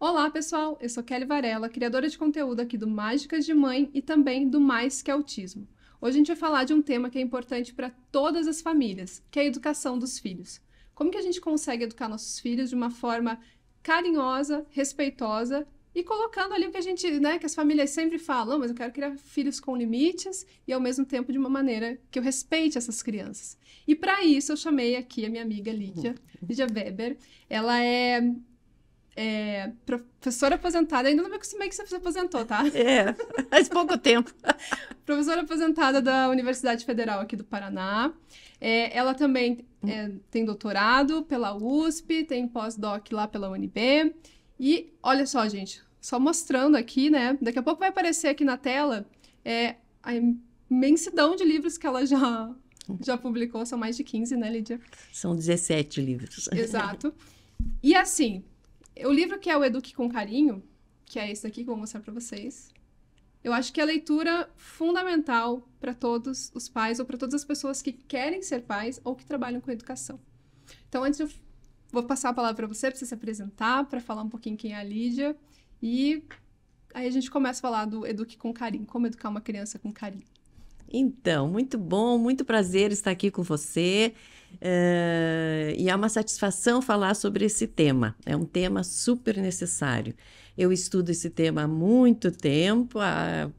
Olá, pessoal! Eu sou Kelly Varela, criadora de conteúdo aqui do Mágicas de Mãe e também do Mais que Autismo. Hoje a gente vai falar de um tema que é importante para todas as famílias, que é a educação dos filhos. Como que a gente consegue educar nossos filhos de uma forma carinhosa, respeitosa e colocando ali o que a gente, né, que as famílias sempre falam, mas eu quero criar filhos com limites e ao mesmo tempo de uma maneira que eu respeite essas crianças. E para isso eu chamei aqui a minha amiga Lídia, uhum. Lídia Weber. Ela é é, professora aposentada, ainda não me acostumei que você se aposentou, tá? É, faz pouco tempo. professora aposentada da Universidade Federal aqui do Paraná. É, ela também é, tem doutorado pela USP, tem pós-doc lá pela UNB. E olha só, gente, só mostrando aqui, né? Daqui a pouco vai aparecer aqui na tela é, a imensidão de livros que ela já, já publicou. São mais de 15, né, Lídia? São 17 livros. Exato. E assim, o livro que é o Eduque com Carinho, que é esse aqui que eu vou mostrar para vocês, eu acho que é a leitura fundamental para todos os pais ou para todas as pessoas que querem ser pais ou que trabalham com educação. Então, antes eu vou passar a palavra para você, para você se apresentar, para falar um pouquinho quem é a Lídia e aí a gente começa a falar do Eduque com Carinho, como educar uma criança com carinho. Então, muito bom, muito prazer estar aqui com você. Uh, e é uma satisfação falar sobre esse tema. É um tema super necessário. Eu estudo esse tema há muito tempo, há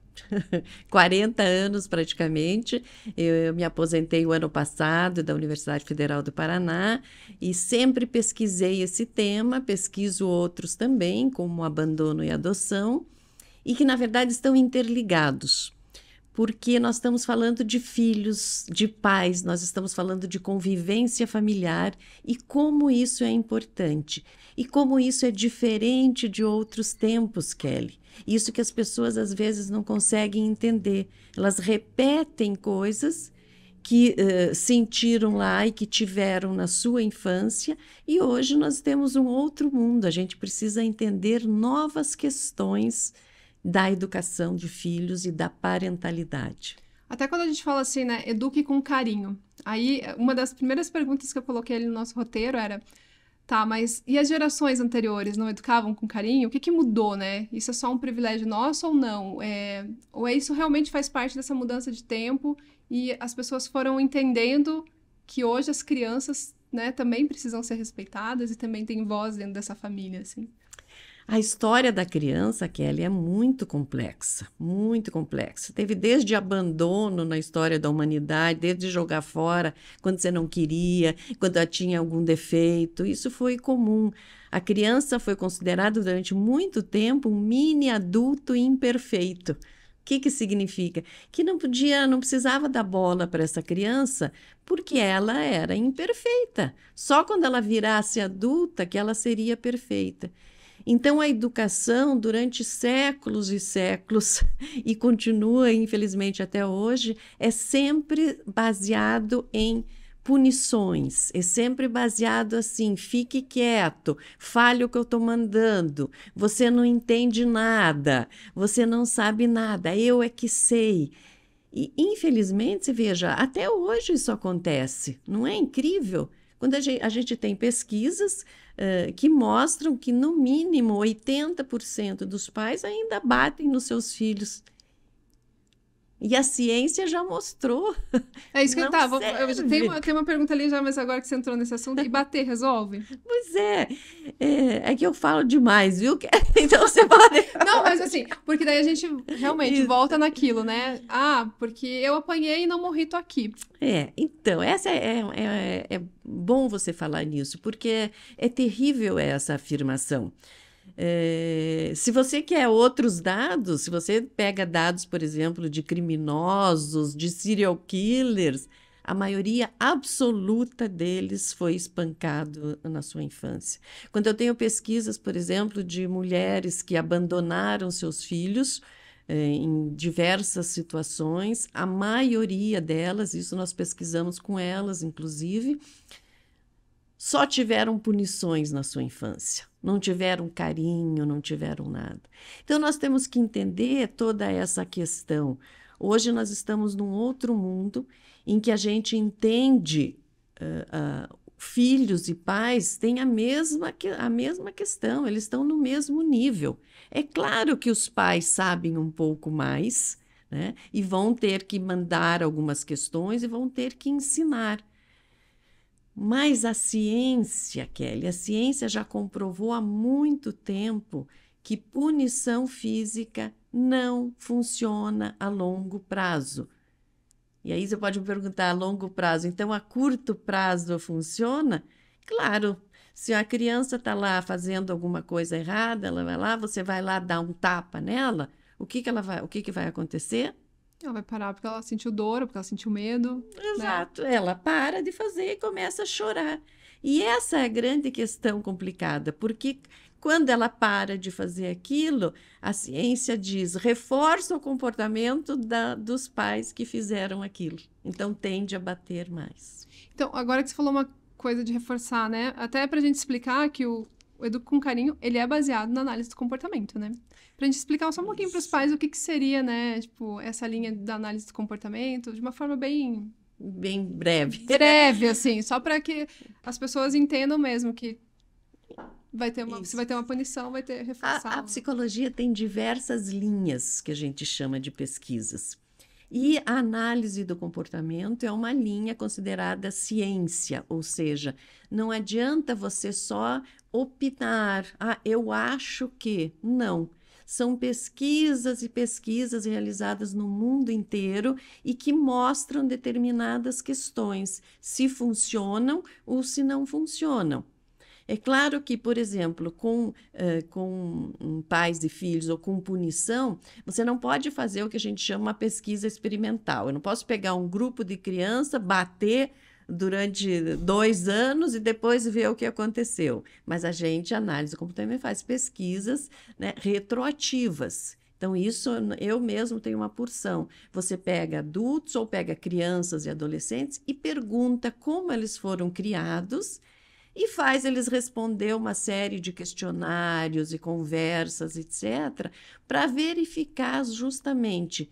40 anos praticamente. Eu, eu, me aposentei o ano passado da Universidade Federal do Paraná e sempre pesquisei esse tema, pesquiso outros também, como abandono e adoção, e que na verdade estão interligados porque nós estamos falando de filhos, de pais, nós estamos falando de convivência familiar e como isso é importante e como isso é diferente de outros tempos, Kelly. Isso que as pessoas às vezes não conseguem entender. Elas repetem coisas que uh, sentiram lá e que tiveram na sua infância, e hoje nós temos um outro mundo. A gente precisa entender novas questões da educação de filhos e da parentalidade. Até quando a gente fala assim, né, eduque com carinho. Aí, uma das primeiras perguntas que eu coloquei ali no nosso roteiro era: tá, mas e as gerações anteriores não educavam com carinho? O que, que mudou, né? Isso é só um privilégio nosso ou não? É, ou é isso realmente faz parte dessa mudança de tempo e as pessoas foram entendendo que hoje as crianças né, também precisam ser respeitadas e também têm voz dentro dessa família, assim. A história da criança, Kelly, é muito complexa, muito complexa. Teve desde abandono na história da humanidade, desde jogar fora quando você não queria, quando ela tinha algum defeito. Isso foi comum. A criança foi considerada durante muito tempo um mini adulto imperfeito. O que, que significa? Que não podia, não precisava dar bola para essa criança, porque ela era imperfeita. Só quando ela virasse adulta que ela seria perfeita. Então, a educação, durante séculos e séculos, e continua, infelizmente, até hoje, é sempre baseado em punições, é sempre baseado assim: fique quieto, fale o que eu estou mandando, você não entende nada, você não sabe nada, eu é que sei. E, infelizmente, veja, até hoje isso acontece, não é incrível? Quando a gente, a gente tem pesquisas eh, que mostram que no mínimo 80% dos pais ainda batem nos seus filhos e a ciência já mostrou. É isso que eu tava. Eu já tenho, uma, uma pergunta ali já, mas agora que você entrou nesse assunto, e bater resolve? Pois é. É, é que eu falo demais, viu? Então você fala. não, mas assim, porque daí a gente realmente isso. volta naquilo, né? Ah, porque eu apanhei e não morri, tô aqui. É, então, essa é, é, é, é bom você falar nisso, porque é terrível essa afirmação. É, se você quer outros dados, se você pega dados, por exemplo, de criminosos, de serial killers, a maioria absoluta deles foi espancado na sua infância. Quando eu tenho pesquisas, por exemplo, de mulheres que abandonaram seus filhos eh, em diversas situações, a maioria delas, isso nós pesquisamos com elas, inclusive, só tiveram punições na sua infância, não tiveram carinho, não tiveram nada. Então nós temos que entender toda essa questão. Hoje nós estamos num outro mundo em que a gente entende uh, uh, filhos e pais têm a mesma, a mesma questão, eles estão no mesmo nível. É claro que os pais sabem um pouco mais, né? E vão ter que mandar algumas questões e vão ter que ensinar. Mas a ciência, Kelly, a ciência já comprovou há muito tempo que punição física não funciona a longo prazo. E aí você pode me perguntar a longo prazo, então a curto prazo funciona? Claro, se a criança está lá fazendo alguma coisa errada, ela vai lá, você vai lá dar um tapa nela, o que, que, ela vai, o que, que vai acontecer? Ela vai parar porque ela sentiu dor, porque ela sentiu medo. Né? Exato. Né? Ela para de fazer e começa a chorar. E essa é a grande questão complicada, porque quando ela para de fazer aquilo, a ciência diz, reforça o comportamento da, dos pais que fizeram aquilo. Então tende a bater mais. Então, agora que você falou uma coisa de reforçar, né? Até para a gente explicar que o, o com Carinho, ele é baseado na análise do comportamento, né? para a gente explicar só um pouquinho para os pais o que, que seria, né, tipo, essa linha da análise do comportamento, de uma forma bem bem breve. Breve, assim, só para que as pessoas entendam mesmo que vai ter uma, se vai ter uma punição, vai ter reforçado. A, a psicologia tem diversas linhas que a gente chama de pesquisas. E a análise do comportamento é uma linha considerada ciência, ou seja, não adianta você só opinar, ah, eu acho que. Não. São pesquisas e pesquisas realizadas no mundo inteiro e que mostram determinadas questões, se funcionam ou se não funcionam. É claro que, por exemplo, com, uh, com pais e filhos ou com punição, você não pode fazer o que a gente chama uma pesquisa experimental. Eu não posso pegar um grupo de criança, bater durante dois anos e depois ver o que aconteceu. Mas a gente, a análise como também faz pesquisas né, retroativas. Então, isso eu mesmo tenho uma porção. Você pega adultos ou pega crianças e adolescentes e pergunta como eles foram criados e faz eles responder uma série de questionários e conversas, etc., para verificar justamente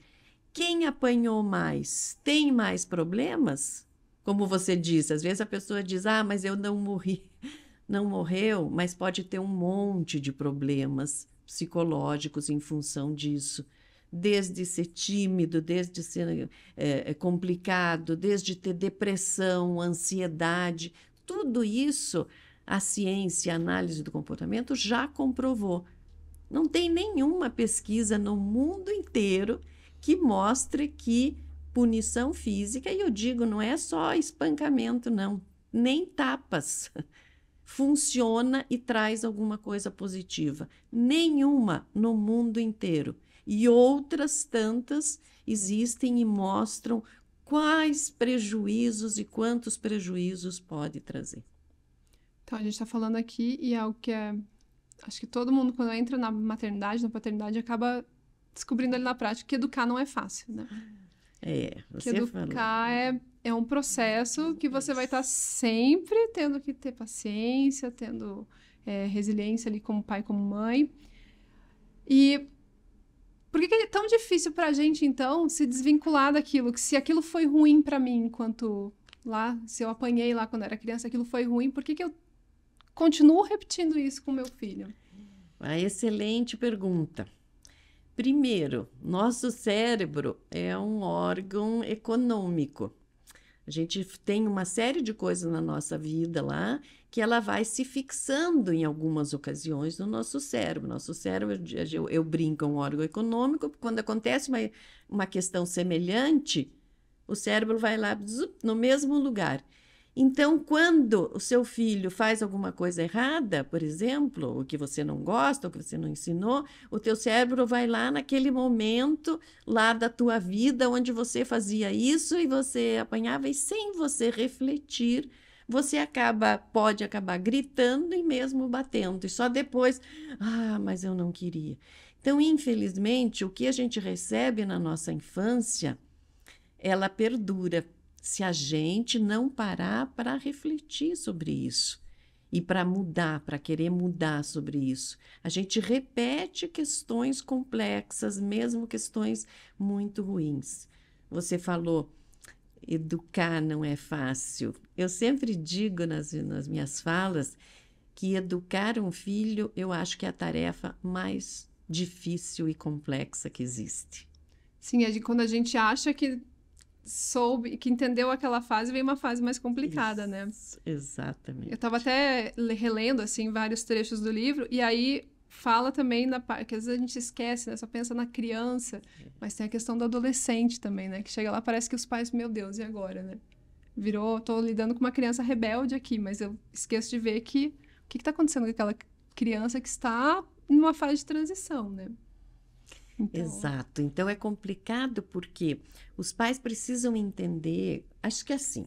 quem apanhou mais, tem mais problemas? Como você disse, às vezes a pessoa diz: "Ah, mas eu não morri". Não morreu, mas pode ter um monte de problemas psicológicos em função disso. Desde ser tímido, desde ser é, complicado, desde ter depressão, ansiedade, tudo isso a ciência, a análise do comportamento já comprovou. Não tem nenhuma pesquisa no mundo inteiro que mostre que punição física, e eu digo, não é só espancamento, não, nem tapas. Funciona e traz alguma coisa positiva. Nenhuma no mundo inteiro. E outras tantas existem e mostram quais prejuízos e quantos prejuízos pode trazer. Então, a gente está falando aqui e é o que é. Acho que todo mundo, quando entra na maternidade, na paternidade, acaba descobrindo ali na prática que educar não é fácil, né? Uhum. É, você que educar é, é um processo que você vai estar tá sempre tendo que ter paciência, tendo é, resiliência ali como pai, como mãe. E por que, que é tão difícil para a gente, então, se desvincular daquilo? Que se aquilo foi ruim para mim enquanto lá, se eu apanhei lá quando era criança, aquilo foi ruim, por que, que eu continuo repetindo isso com meu filho? Uma ah, excelente pergunta. Primeiro, nosso cérebro é um órgão econômico. A gente tem uma série de coisas na nossa vida lá que ela vai se fixando em algumas ocasiões no nosso cérebro. Nosso cérebro, eu, eu brinco, é um órgão econômico, quando acontece uma, uma questão semelhante, o cérebro vai lá zup, no mesmo lugar. Então, quando o seu filho faz alguma coisa errada, por exemplo, o que você não gosta, o que você não ensinou, o teu cérebro vai lá naquele momento lá da tua vida onde você fazia isso e você apanhava e sem você refletir, você acaba pode acabar gritando e mesmo batendo e só depois, ah, mas eu não queria. Então, infelizmente, o que a gente recebe na nossa infância, ela perdura se a gente não parar para refletir sobre isso e para mudar, para querer mudar sobre isso. A gente repete questões complexas, mesmo questões muito ruins. Você falou, educar não é fácil. Eu sempre digo nas, nas minhas falas que educar um filho eu acho que é a tarefa mais difícil e complexa que existe. Sim, é de quando a gente acha que soube, que entendeu aquela fase, vem uma fase mais complicada, né? Isso, né? Exatamente. Eu estava até relendo, assim, vários trechos do livro, e aí fala também na parte que às vezes a gente esquece, né? Só pensa na criança, mas tem a questão do adolescente também, né? Que chega lá parece que os pais, meu Deus, e agora, né? Virou, estou lidando com uma criança rebelde aqui, mas eu esqueço de ver que o que está acontecendo com aquela criança que está numa fase de transição, né? Então... Exato. Então é complicado porque os pais precisam entender. Acho que assim,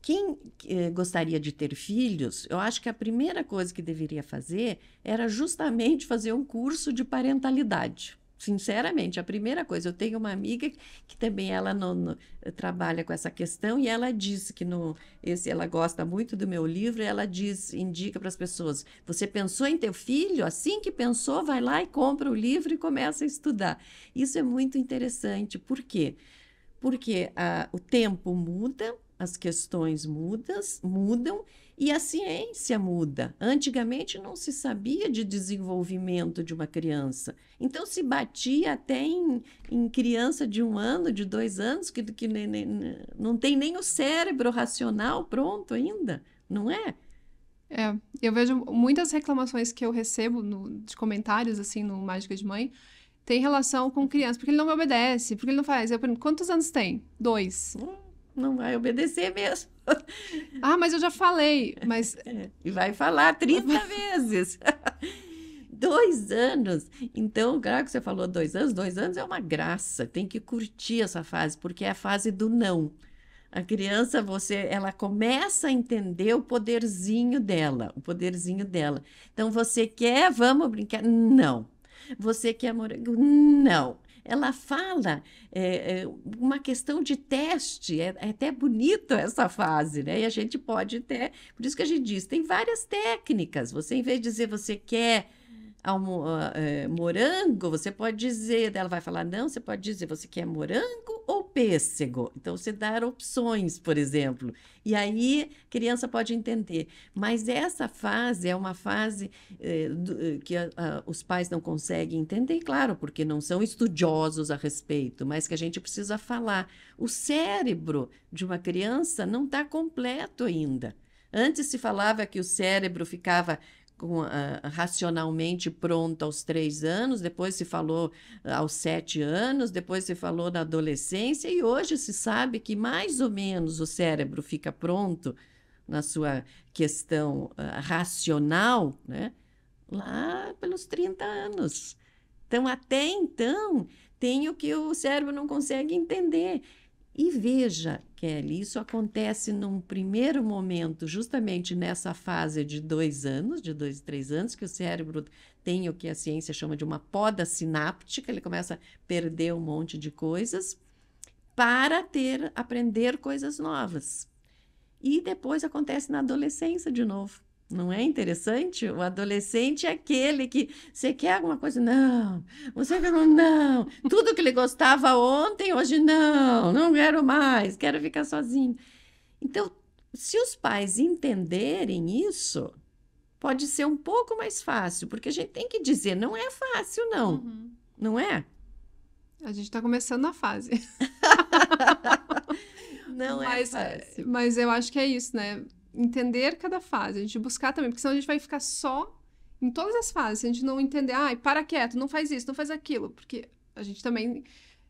quem eh, gostaria de ter filhos, eu acho que a primeira coisa que deveria fazer era justamente fazer um curso de parentalidade sinceramente, a primeira coisa, eu tenho uma amiga que também ela não, não, trabalha com essa questão e ela disse que no esse ela gosta muito do meu livro, e ela diz, indica para as pessoas: "Você pensou em teu filho? Assim que pensou, vai lá e compra o livro e começa a estudar". Isso é muito interessante, por quê? Porque a, ah, o tempo muda, as questões mudas, mudam e a ciência muda. Antigamente não se sabia de desenvolvimento de uma criança. Então se batia até em, em criança de um ano, de dois anos, que, que nem, nem, não tem nem o cérebro racional pronto ainda, não é? É, eu vejo muitas reclamações que eu recebo no, de comentários, assim, no Mágica de Mãe, tem relação com criança, porque ele não me obedece, porque ele não faz. Eu pergunto, quantos anos tem? Dois. Hum, não vai obedecer mesmo. ah, mas eu já falei. Mas... É, e vai falar 30 vezes. dois anos. Então, claro que você falou dois anos, dois anos é uma graça. Tem que curtir essa fase, porque é a fase do não. A criança, você, ela começa a entender o poderzinho dela, o poderzinho dela. Então, você quer, vamos brincar? Não. Você quer morango? Não ela fala é, é, uma questão de teste, é, é, até bonito essa fase, né? E a gente pode até, por isso que a gente diz, tem várias técnicas. Você, em vez de dizer você quer almo, uh, morango, você pode dizer, ela vai falar, não, você pode dizer, você quer morango ou pêssego? Então, você dar opções, por exemplo. E aí, a criança pode entender. Mas essa fase é uma fase eh, do, eh, que os pais não conseguem entender, claro, porque não são estudiosos a respeito, mas que a gente precisa falar. O cérebro de uma criança não está completo ainda. Antes se falava que o cérebro ficava com, uh, racionalmente pronto aos três anos, depois se falou ah, aos sete anos, depois se falou na adolescência, e hoje se sabe que mais ou menos o cérebro fica pronto na sua questão uh, racional, né? lá pelos 30 anos. Então, até então, tem o que o cérebro não consegue entender. E veja, Kelly, isso acontece num primeiro momento, justamente nessa fase de dois anos, de dois, três anos, que o cérebro tem o que a ciência chama de uma poda sináptica, ele começa a perder um monte de coisas para ter aprender coisas novas. E depois acontece na adolescência de novo. Não é interessante? O adolescente é aquele que você quer alguma coisa? Não. Você quer não. Tudo que ele gostava ontem, hoje não. Não quero mais. Quero ficar sozinho. Então, se os pais entenderem isso, pode ser um pouco mais fácil, porque a gente tem que dizer, não é fácil não. Uhum. Não é? A gente está começando a fase. não é mas, é fácil. Mas eu acho que é isso, né? entender cada fase, a gente buscar também, porque senão a gente vai ficar só em todas as fases, se a gente não entender, ai, ah, para quieto, não faz isso, não faz aquilo, porque a gente também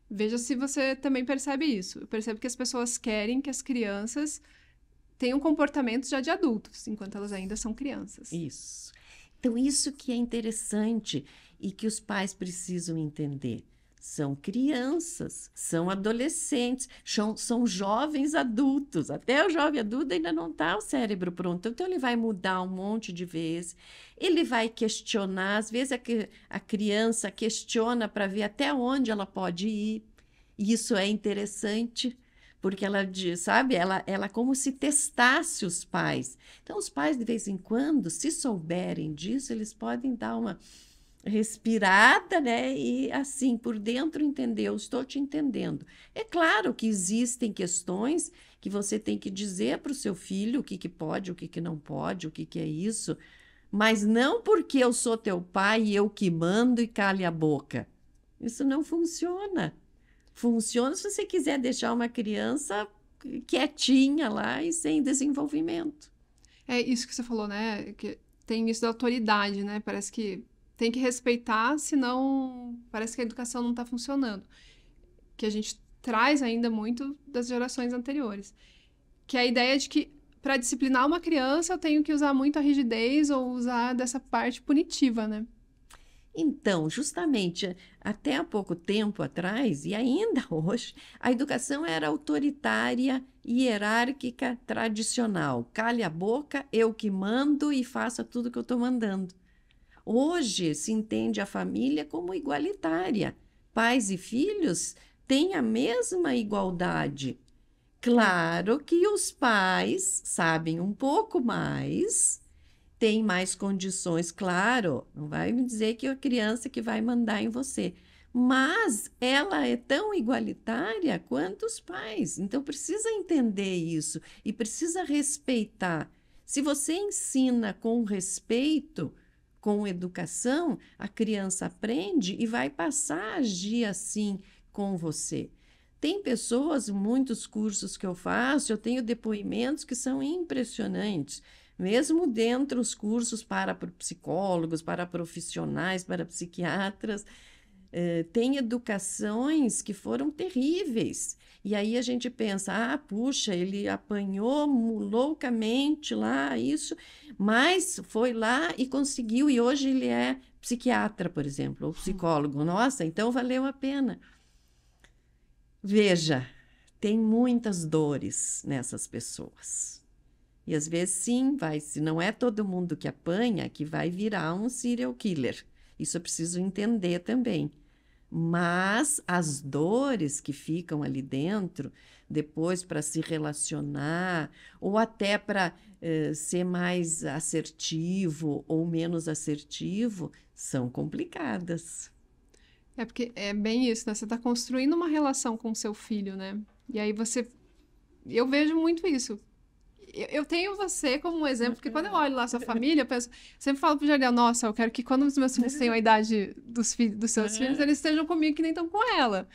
veja se você também percebe isso. Eu percebo que as pessoas querem que as crianças tenham comportamentos já de adultos, enquanto elas ainda são crianças. Isso. Então, isso que é interessante e que os pais precisam entender são crianças, são adolescentes, são, são jovens adultos. Até o jovem adulto ainda não está o cérebro pronto. Então, ele vai mudar um monte de vezes, ele vai questionar. Às vezes, a, a criança questiona para ver até onde ela pode ir. E isso é interessante, porque ela diz, sabe, ela, ela como se testasse os pais. Então, os pais, de vez em quando, se souberem disso, eles podem dar uma respirada, né? E assim, por dentro entender, eu estou te entendendo. É claro que existem questões que você tem que dizer para o seu filho o que, que pode, o que, que não pode, o que, que é isso, mas não porque eu sou teu pai e eu que mando e cale a boca. Isso não funciona. Funciona se você quiser deixar uma criança quietinha lá e sem desenvolvimento. É isso que você falou, né? Que tem isso da autoridade, né? Parece que tem que respeitar, senão parece que a educação não está funcionando. Que a gente traz ainda muito das gerações anteriores. Que é a ideia de que para disciplinar uma criança eu tenho que usar muito a rigidez ou usar dessa parte punitiva, né? Então, justamente até há pouco tempo atrás, e ainda hoje, a educação era autoritária, hierárquica, tradicional. Calha a boca, eu que mando e faça tudo que eu estou mandando. Hoje se entende a família como igualitária. Pais e filhos têm a mesma igualdade. Claro que os pais sabem um pouco mais, têm mais condições, claro. Não vai me dizer que é a criança que vai mandar em você. Mas ela é tão igualitária quanto os pais. Então precisa entender isso e precisa respeitar. Se você ensina com respeito, com educação, a criança aprende e vai passar a agir assim com você. Tem pessoas, muitos cursos que eu faço, eu tenho depoimentos que são impressionantes mesmo dentro dos cursos para psicólogos, para profissionais, para psiquiatras, eh, tem educações que foram terríveis. E aí a gente pensa, ah, puxa, ele apanhou loucamente lá, isso, mas foi lá e conseguiu, e hoje ele é psiquiatra, por exemplo, ou psicólogo. Nossa, então valeu a pena. Veja, tem muitas dores nessas pessoas. E às vezes sim, vai, se não é todo mundo que apanha que vai virar um serial killer. Isso eu preciso entender também. Mas as dores que ficam ali dentro, depois para se relacionar, ou até para eh, ser mais assertivo ou menos assertivo, são complicadas. É porque é bem isso, né? Você está construindo uma relação com seu filho, né? E aí você. Eu vejo muito isso eu, tenho você como um exemplo, porque quando eu olho lá sua uhum. família, eu penso, sempre falo pro Jardel, nossa, eu quero que quando os meus filhos tenham a idade dos, filhos, dos seus é. filhos, eles estejam comigo que nem estão com ela.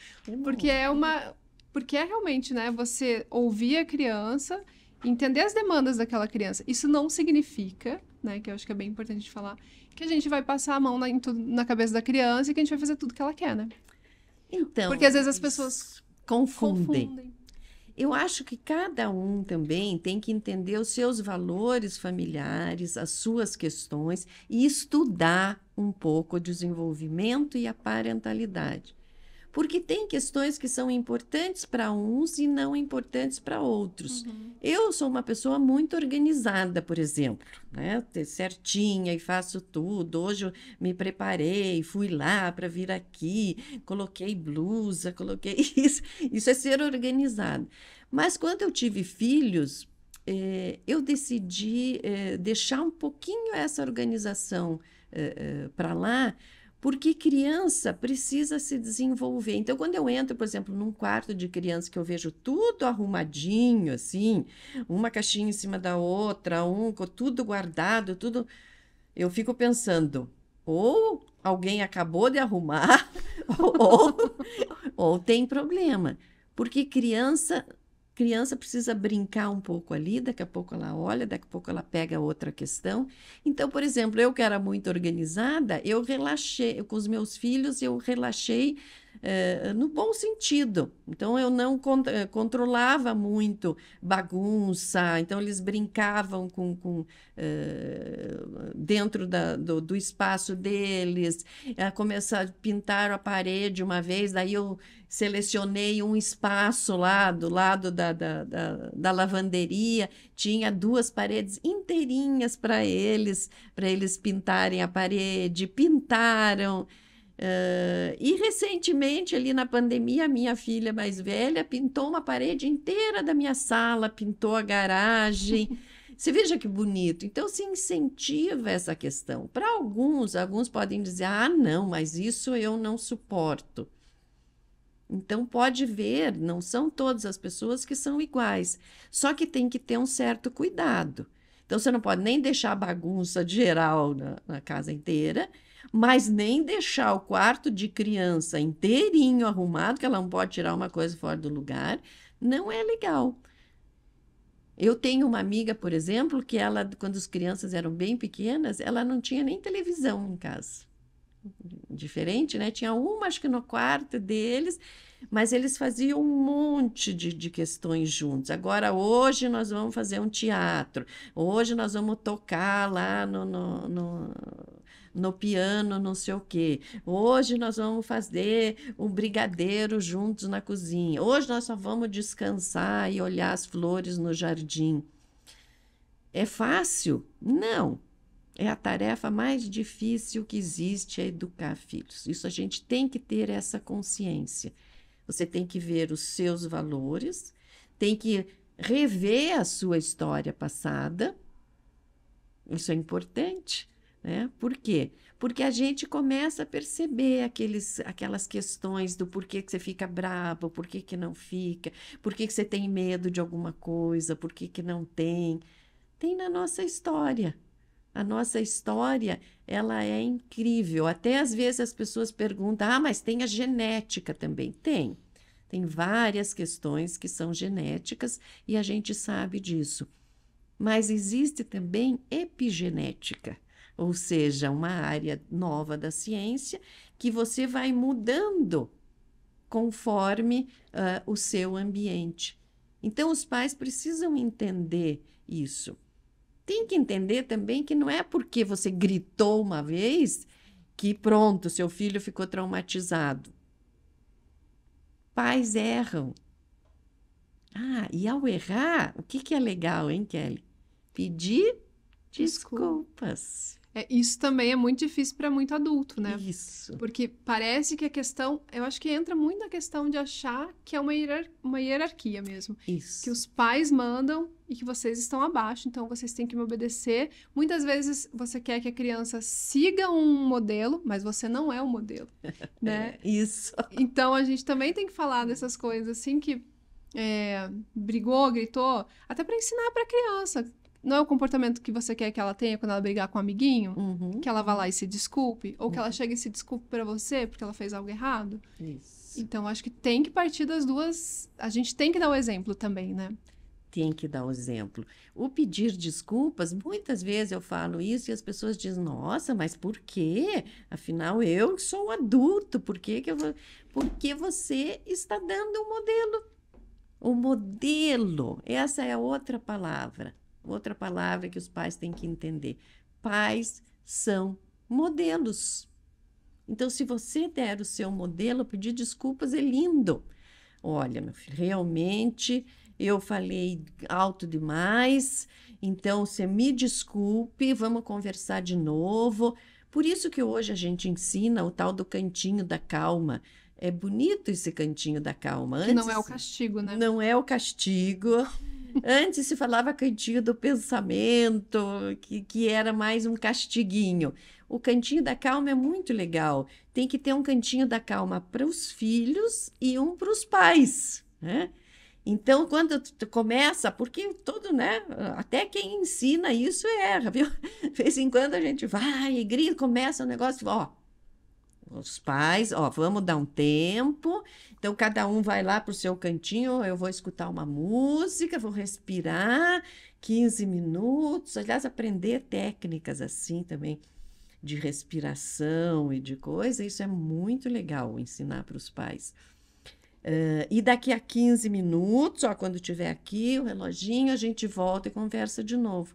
Porque é uma. Porque é realmente, né, você ouvir a criança, entender as demandas daquela criança. Isso não significa, né, que eu acho que é bem importante de falar, que a gente vai passar a mão na, tudo, na cabeça da criança e que a gente vai fazer tudo que ela quer, né? Então. Porque às vezes as pessoas confundem. confundem. Eu acho que cada um também tem que entender os seus valores familiares, as suas questões e estudar um pouco o desenvolvimento e a parentalidade porque tem questões que são importantes para uns e não importantes para outros. Uhum. Eu sou uma pessoa muito organizada, por exemplo, né? certinha e faço tudo. Hoje eu me preparei, fui lá para vir aqui, coloquei blusa, coloquei isso. Isso é ser organizado. Mas quando eu tive filhos, eh, eu decidi eh, deixar um pouquinho essa organização eh, para lá porque criança precisa se desenvolver. Então, quando eu entro, por exemplo, num quarto de criança que eu vejo tudo arrumadinho, assim, uma caixinha em cima da outra, um tudo guardado, tudo, eu fico pensando, ou alguém acabou de arrumar, ou, ou, ou tem problema, porque criança criança precisa brincar um pouco ali, daqui a pouco ela olha, daqui a pouco ela pega outra questão. Então, por exemplo, eu que era muito organizada, eu relaxei, com os meus filhos, eu relaxei é, no bom sentido. Então eu não eh, controlava muito bagunça, então eles brincavam com, com é, dentro da, do, do, espaço deles, é, começar a pintar a parede uma vez, daí eu selecionei um espaço lá do lado da, da, da, da lavanderia, tinha duas paredes inteirinhas para eles, para eles pintarem a parede, pintaram. Uh, e recentemente, ali na pandemia, a minha filha mais velha pintou uma parede inteira da minha sala, pintou a garagem. Você veja que bonito. Então, se incentiva essa questão. Para alguns, alguns podem dizer: ah, não, mas isso eu não suporto. Então, pode ver, não são todas as pessoas que são iguais. Só que tem que ter um certo cuidado. Então, você não pode nem deixar bagunça geral na, na casa inteira mas nem deixar o quarto de criança inteirinho arrumado, que ela não pode tirar uma coisa fora do lugar, não é legal. Eu tenho uma amiga, por exemplo, que ela, quando as crianças eram bem pequenas, ela não tinha nem televisão em casa. Diferente, né? Tinha uma, acho que no quarto deles, mas eles faziam um monte de, de questões juntos. Agora, hoje nós vamos fazer um teatro, hoje nós vamos tocar lá no, no, no no piano, não sei o quê. Hoje nós vamos fazer um brigadeiro juntos na cozinha. Hoje nós só vamos descansar e olhar as flores no jardim. É fácil? Não. É a tarefa mais difícil que existe é educar filhos. Isso a gente tem que ter essa consciência. Você tem que ver os seus valores, tem que rever a sua história passada. Isso é importante. Né? Por quê? Porque a gente começa a perceber aqueles, aquelas questões do porquê que você fica bravo, porquê que não fica, porquê que você tem medo de alguma coisa, porquê que não tem. Tem na nossa história. A nossa história, ela é incrível. Até às vezes as pessoas perguntam, ah, mas tem a genética também. Tem. Tem várias questões que são genéticas e a gente sabe disso. Mas existe também epigenética ou seja, uma área nova da ciência que você vai mudando conforme uh, o seu ambiente. Então, os pais precisam entender isso. Tem que entender também que não é porque você gritou uma vez que pronto, seu filho ficou traumatizado. Pais erram. Ah, e ao errar, o que, que é legal, hein, Kelly? Pedir desculpas. É, isso também é muito difícil para muito adulto, né? Isso. Porque parece que a questão, eu acho que entra muito na questão de achar que é uma, hierar, uma hierarquia mesmo. Isso. Que os pais mandam e que vocês estão abaixo, então vocês têm que me obedecer. Muitas vezes você quer que a criança siga um modelo, mas você não é o um modelo, né? É, isso. Então a gente também tem que falar dessas coisas assim que é, brigou, gritou, até para ensinar para a criança não é o comportamento que você quer que ela tenha quando ela brigar com um amiguinho, uhum. que ela vá lá e se desculpe, ou uhum. que ela uhum. chegue e se desculpe para você porque ela fez algo errado. Isso. Então, acho que tem que partir das duas. A gente tem que dar o exemplo também, né? Tem que dar o exemplo. O pedir desculpas, muitas vezes eu falo isso e as pessoas dizem: Nossa, mas por quê? Afinal, eu sou um adulto, por que, que eu vou. Porque você está dando um modelo. O modelo, essa é a outra palavra outra palavra que os pais têm que entender. Pais são modelos. Então, se você der o seu modelo, pedir desculpas é lindo. Olha, meu filho, realmente eu falei alto demais, então você me desculpe, vamos conversar de novo. Por isso que hoje a gente ensina o tal do cantinho da calma. É bonito esse cantinho da calma. Antes, que não é o castigo, né? Não é o castigo. Antes se falava cantinho do pensamento, que, que era mais um castiguinho. O cantinho da calma é muito legal. Tem que ter um cantinho da calma para os filhos e um para os pais, né? Então, quando tu começa, porque todo, né? Até quem ensina isso erra, viu? De vez em quando a gente vai e grita, começa o um negócio, ó, os pais, ó, vamos dar um tempo. Então, cada um vai lá para o seu cantinho, eu vou escutar uma música, vou respirar 15 minutos. Aliás, aprender técnicas assim também de respiração e de coisa, isso é muito legal ensinar para os pais. Uh, e daqui a 15 minutos, ó, quando tiver aqui o reloginho, a gente volta e conversa de novo.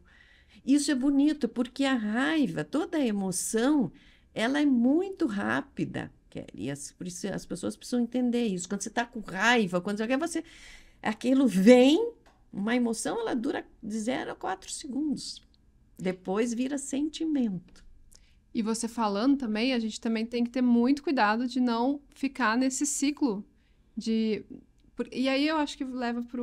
Isso é bonito, porque a raiva, toda a emoção, ela é muito rápida. É, e as, as pessoas precisam entender isso. Quando você está com raiva, quando você você. Aquilo vem, uma emoção, ela dura de 0 a 4 segundos. Depois vira sentimento. E você falando também, a gente também tem que ter muito cuidado de não ficar nesse ciclo de. E aí eu acho que leva para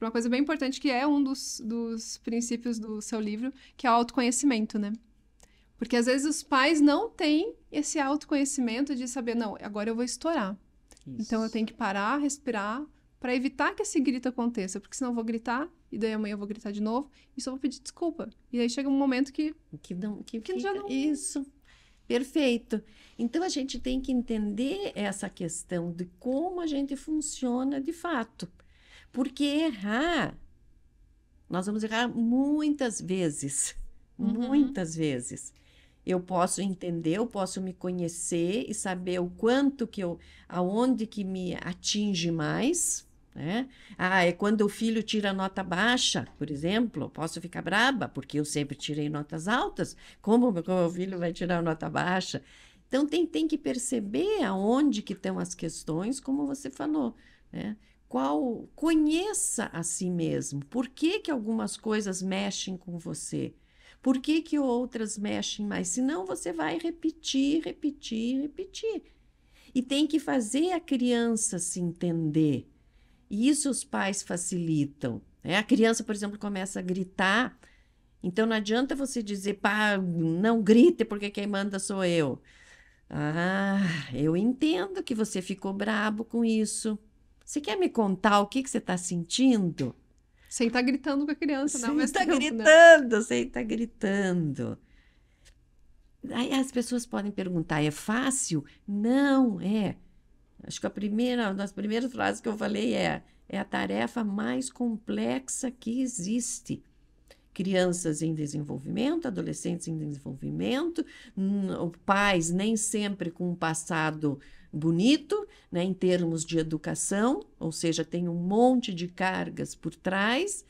uma coisa bem importante que é um dos, dos princípios do seu livro, que é o autoconhecimento, né? Porque às vezes os pais não têm esse autoconhecimento de saber, não, agora eu vou estourar. Isso. Então eu tenho que parar, respirar, para evitar que esse grito aconteça, porque senão eu vou gritar e daí amanhã eu vou gritar de novo e só vou pedir desculpa. E aí chega um momento que que não que, que já não isso. Perfeito. Então a gente tem que entender essa questão de como a gente funciona de fato. Porque errar nós vamos errar muitas vezes, uhum. muitas vezes eu posso entender, eu posso me conhecer e saber o quanto que eu, aonde que me atinge mais, né? Ah, é quando o filho tira nota baixa, por exemplo, posso ficar braba, porque eu sempre tirei notas altas, como o meu filho vai tirar nota baixa? Então, tem, tem que perceber aonde que estão as questões, como você falou, né? Qual, conheça a si mesmo, por que que algumas coisas mexem com você, por que, que outras mexem mais? Senão você vai repetir, repetir, repetir. E tem que fazer a criança se entender. E isso os pais facilitam. Né? A criança, por exemplo, começa a gritar. Então não adianta você dizer, pá, não grite, porque quem manda sou eu. Ah, eu entendo que você ficou brabo com isso. Você quer me contar o que, que você está sentindo? Sem estar tá gritando com a criança, né, sem tá né? Sem tá estar gritando, né? sem estar tá gritando. Aí as pessoas podem perguntar, é fácil? Não, é. Acho que a primeira, das primeiras frases que eu falei é: é a tarefa mais complexa que existe. Crianças em desenvolvimento, adolescentes em desenvolvimento, pais nem sempre com um passado bonito, né, em termos de educação, ou seja, tem um monte de cargas por trás.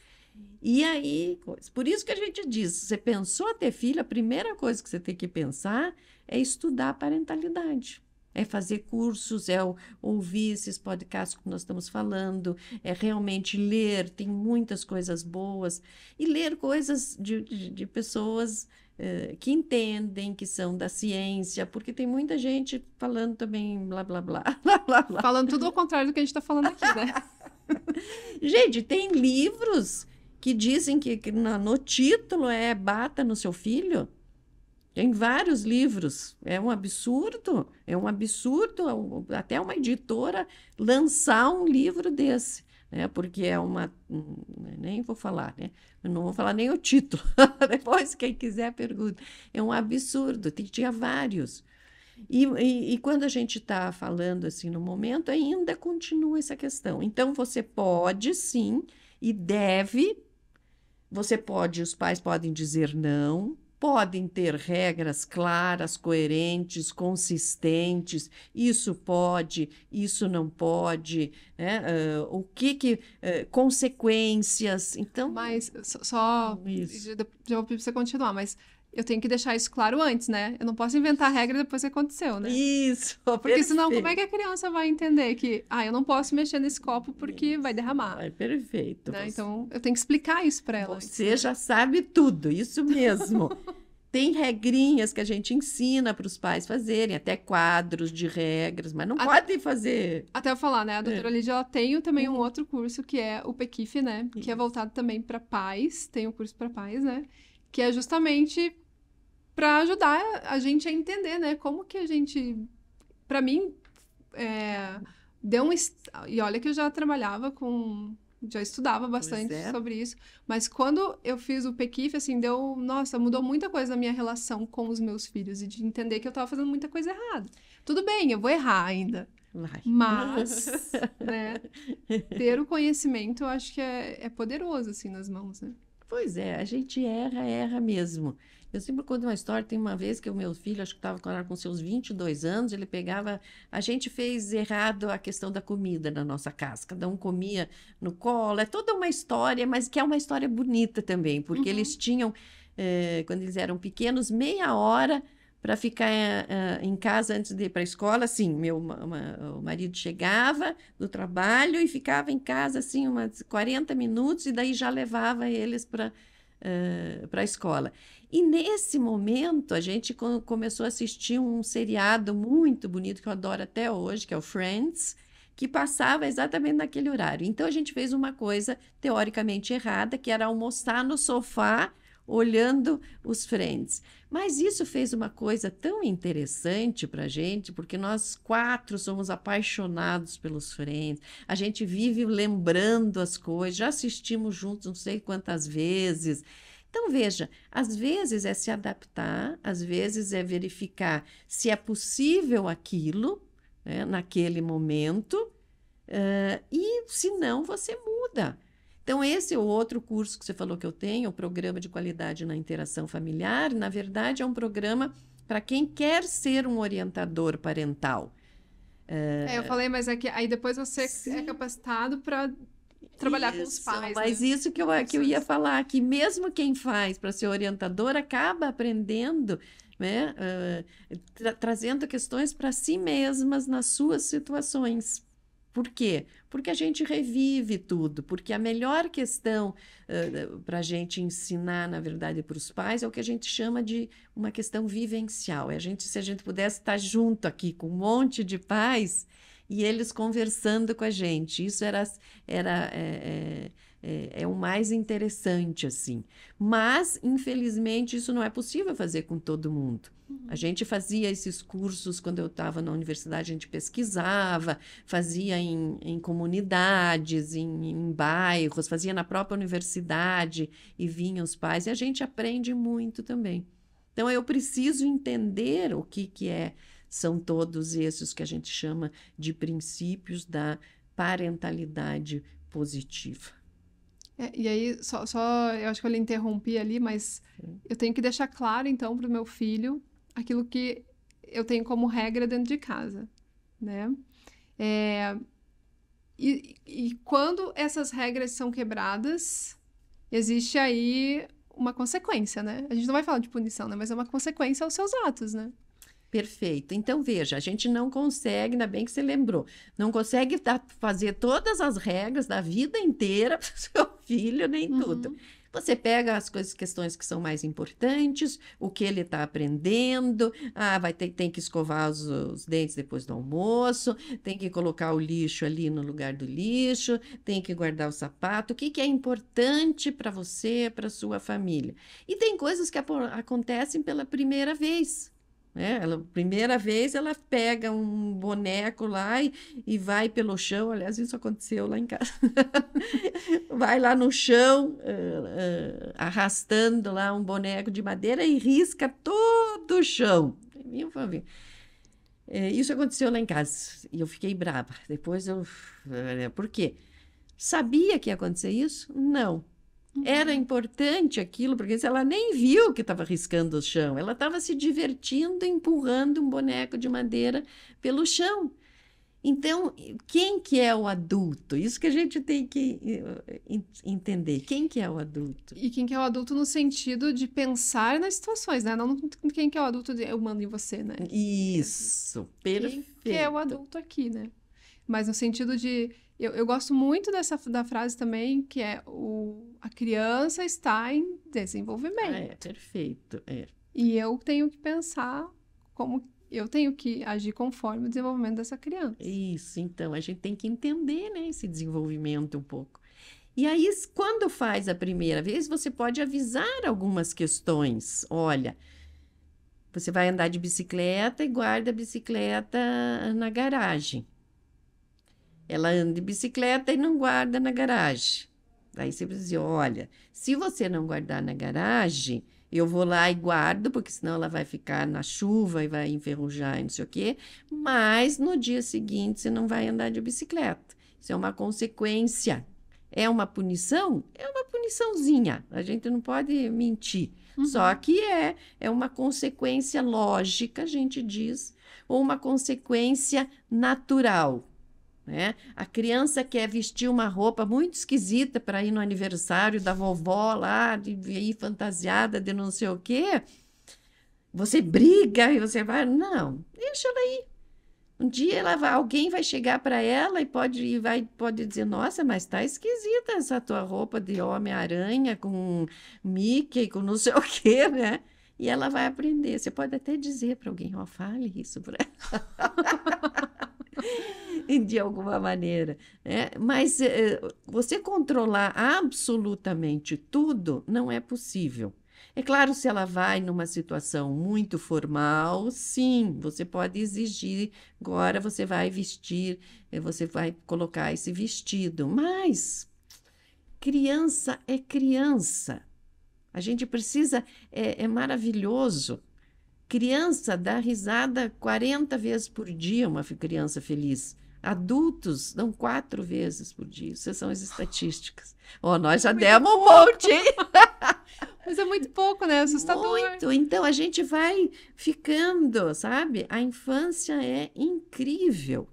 E aí, por isso que a gente diz, você pensou ter filho, a primeira coisa que você tem que pensar é estudar a parentalidade. É fazer cursos, é ouvir esses podcasts que nós estamos falando, é realmente ler, tem muitas coisas boas. E ler coisas de, de, de pessoas eh, que entendem, que são da ciência, porque tem muita gente falando também blá, blá, blá, blá, blá. Falando tudo ao contrário do que a gente está falando aqui, né? gente, tem livros que dizem que, que no, no título é bata no seu filho. Tem vários livros. É um absurdo, é um absurdo até uma editora lançar um livro desse, né? Porque é uma. Hum, né, nem vou falar, né? Eu não vou falar nem o título. Depois, quem quiser, pergunta. É um absurdo. tinha vários. E, e, e, quando a gente está falando assim no momento, ainda continua essa questão. Então, você pode sim e deve. Você pode, os pais podem dizer não, podem ter regras claras, coerentes, consistentes. Isso pode, isso não pode, né? Uh, o que que uh, consequências? Então, mas só, só já vou pedir você continuar, mas eu tenho que deixar isso claro antes, né? Eu não posso inventar a regra depois que aconteceu, né? Isso, Porque perfeito. senão, como é que a criança vai entender que, ah, eu não posso mexer nesse copo porque isso. vai derramar? É perfeito. Né? Você... Então, eu tenho que explicar isso para ela. Você né? já sabe tudo, isso mesmo. Tem regrinhas que a gente ensina para os pais fazerem, até quadros de regras, mas não até, podem fazer. Até eu falar, né? A é. doutora é. Lídia, ela tem também uhum. um outro curso que é o PEQIF, né? Isso. Que é voltado também para pais, tem o um curso para pais, né? que é justamente para ajudar a gente a entender, né? Como que a gente, para mim, é, deu um e olha que eu já trabalhava com, já estudava bastante é. sobre isso, mas quando eu fiz o PQIF, assim, deu, nossa, mudou muita coisa na minha relação com os meus filhos e de entender que eu estava fazendo muita coisa errada. Tudo bem, eu vou errar ainda, Vai. Mas, né, ter o conhecimento eu acho que é, é poderoso, assim, nas mãos, né? Pois é, a gente erra, erra mesmo. Eu sempre conto uma história, tem uma vez que o meu filho, acho que estava com seus 22 anos, ele pegava, a gente fez errado a questão da comida na nossa casa, cada um comia no colo, é toda uma história, mas que é uma história bonita também, porque uhum. eles tinham, é, quando eles eram pequenos, meia hora para ficar uh, em casa antes de ir para a escola, assim, meu uma, o marido chegava do trabalho e ficava em casa, assim, umas 40 minutos e daí já levava eles para uh, eh, para a escola. E nesse momento a gente começou a assistir um seriado muito bonito que eu adoro até hoje, que é o Friends, que passava exatamente naquele horário. Então a gente fez uma coisa teoricamente errada, que era almoçar no sofá olhando os friends. Mas isso fez uma coisa tão interessante para a gente, porque nós quatro somos apaixonados pelos friends. A gente vive lembrando as coisas, já assistimos juntos não sei quantas vezes. Então, veja, às vezes é se adaptar, às vezes é verificar se é possível aquilo né, naquele momento, uh, e se não, você muda. Então, esse é o outro curso que você falou que eu tenho, o Programa de Qualidade na Interação Familiar, na verdade, é um programa para quem quer ser um orientador parental. É, eu falei, mas é que aí depois você é Sim. é capacitado para trabalhar isso, com os pais. Né? Mas né? isso que eu, que eu ia falar, que mesmo quem faz para ser orientador acaba aprendendo, né, uh, tra trazendo questões para si mesmas nas suas situações. Por quê? Porque a gente revive tudo, porque a melhor questão uh, para a gente ensinar, na verdade, para os pais é o que a gente chama de uma questão vivencial. É a gente, se a gente pudesse estar tá junto aqui com um monte de pais e eles conversando com a gente. Isso era, era é, é, é, é, o mais interessante, assim. Mas, infelizmente, isso não é possível fazer com todo mundo. Uhum. A gente fazia esses cursos quando eu estava na universidade, a gente pesquisava, fazia em, em comunidades, em, em, bairros, fazia na própria universidade e vinham os pais, e a gente aprende muito também. Então, eu preciso entender o que, que é, são todos esses que a gente chama de princípios da parentalidade positiva. É, e aí, só, só, eu acho que eu lhe interrompi ali, mas Sim. eu tenho que deixar claro, então, para o meu filho aquilo que eu tenho como regra dentro de casa, né? É, e, e quando essas regras são quebradas, existe aí uma consequência, né? A gente não vai falar de punição, né? Mas é uma consequência aos seus atos, né? Perfeito. Então, veja, a gente não consegue, ainda bem que você lembrou, não consegue fazer todas as regras da vida inteira para o seu filho, nem uhum. tudo. Você pega as coisas, questões que são mais importantes, o que ele está aprendendo, ah, vai ter, tem que escovar os, os, dentes depois do almoço, tem que colocar o lixo ali no lugar do lixo, tem que guardar o sapato, o que, que é importante para você, para sua família. E tem coisas que acontecem pela primeira vez. Né? Ela, primeira vez ela pega um boneco lá e, e vai pelo chão. Aliás, isso aconteceu lá em casa. vai lá no chão, uh, uh, arrastando lá um boneco de madeira e risca todo o chão. É Meu favor. É, isso aconteceu lá em casa e eu fiquei brava. Depois eu. Eh, por quê? Sabia que ia acontecer isso? Não. Era uhum. importante aquilo, porque ela nem viu que estava riscando o chão, ela estava se divertindo empurrando um boneco de madeira pelo chão. Então, quem que é o adulto? Isso que a gente tem que eh, entender. Quem que é o adulto? E quem que é o adulto no sentido de pensar nas situações, né? Não quem que é o adulto de eu mando em você, né? Isso, perfeito. Quem que é o adulto aqui, né? Mas no sentido de. Eu, eu gosto muito dessa da frase também, que é o, a criança está em desenvolvimento. Ah, é, perfeito. É. E eu tenho que pensar como eu tenho que agir conforme o desenvolvimento dessa criança. Isso, então a gente tem que entender, né, esse desenvolvimento um pouco. E aí, quando faz a primeira vez, você pode avisar algumas questões. Olha, você vai andar de bicicleta e guarda a bicicleta ah, na garagem ela anda de bicicleta e não guarda na garagem. Daí você precisa dizer, assim, olha, se você não guardar na garagem, eu vou lá e guardo, porque senão ela vai ficar na chuva e vai enferrujar e não sei o quê. Mas no dia seguinte você não vai andar de bicicleta. Isso é uma consequência. É uma punição? É uma puniçãozinha. A gente não pode mentir. Uhum. Só que é, é uma consequência lógica, a gente diz, ou uma consequência natural. Né? A criança quer vestir uma roupa muito esquisita para ir no aniversário da vovó lá, de, ir fantasiada de não sei o quê. Você briga e você vai. Não, deixa ela ir. Um dia ela vai, alguém vai chegar para ela e pode, e vai, pode dizer: Nossa, mas tá esquisita essa tua roupa de Homem-Aranha com Mickey, com não sei o quê, né? E ela vai aprender. Você pode até dizer para alguém: Ó, oh, fale isso para ela. de alguma maneira. Né? Mas eh, eh, você controlar absolutamente tudo não é possível. É claro, se ela vai numa situação muito formal, sim, você pode exigir, agora você vai vestir, eh, você vai colocar esse vestido, mas criança é criança. A gente precisa, é, é maravilhoso Criança dá risada 40 vezes por dia, uma criança feliz. Adultos dão quatro vezes por dia. Essas são as estatísticas. Oh, nós já muito demos pouco. um monte. Mas é muito pouco, né? Assustador. Muito. Então a gente vai ficando, sabe? A infância é incrível.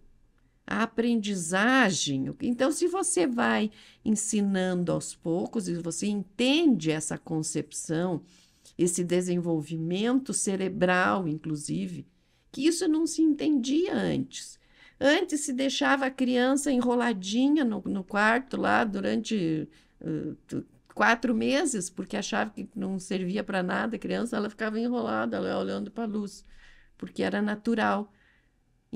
A aprendizagem. Então, se você vai ensinando aos poucos e você entende essa concepção esse desenvolvimento cerebral, inclusive, que isso não se entendia antes. Antes se deixava a criança enroladinha no, no quarto lá durante uh, quatro meses, porque achava que não servia para nada a criança, ela ficava enrolada, ela olhando para a luz, porque era natural.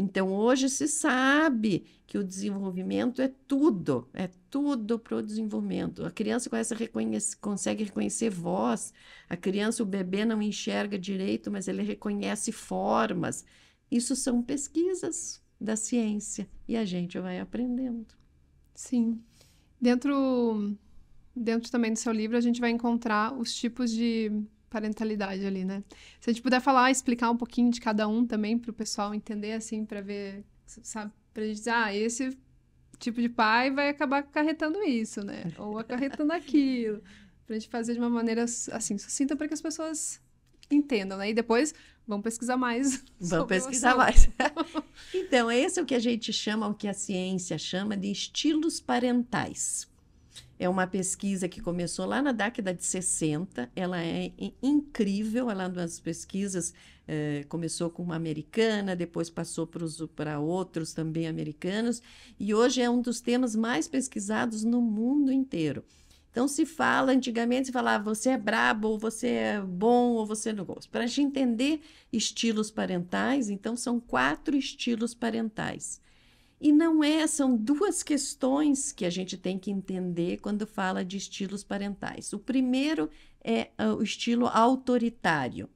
Então, hoje se sabe que o desenvolvimento é tudo, é tudo para o desenvolvimento. A criança reconhece, consegue reconhecer voz, a criança, o bebê não enxerga direito, mas ele reconhece formas. Isso são pesquisas da ciência e a gente vai aprendendo. Sim. Dentro, dentro também do seu livro, a gente vai encontrar os tipos de parentalidade ali, né? Se a gente puder falar, explicar um pouquinho de cada um também para o pessoal entender, assim, para ver, sabe? Para dizer, ah, esse tipo de pai vai acabar acarretando isso, né? Ou acarretando aquilo. Para a gente fazer de uma maneira, assim, sucinta para que as pessoas entendam, né? E depois vamos pesquisar mais. Vamos pesquisar mais. então, esse é o que a gente chama, o que a ciência chama de estilos parentais. É uma pesquisa que começou lá na década de 60. Ela é incrível. Ela é uma das pesquisas eh, começou com uma americana, depois passou para outros também americanos, e hoje é um dos temas mais pesquisados no mundo inteiro. Então se fala, antigamente se falava você é brabo, ou você é bom, ou você não gosta. Para a gente entender estilos parentais, então são quatro estilos parentais. E não é, são duas questões que a gente tem que entender quando fala de estilos parentais. O primeiro é ah, o estilo autoritário.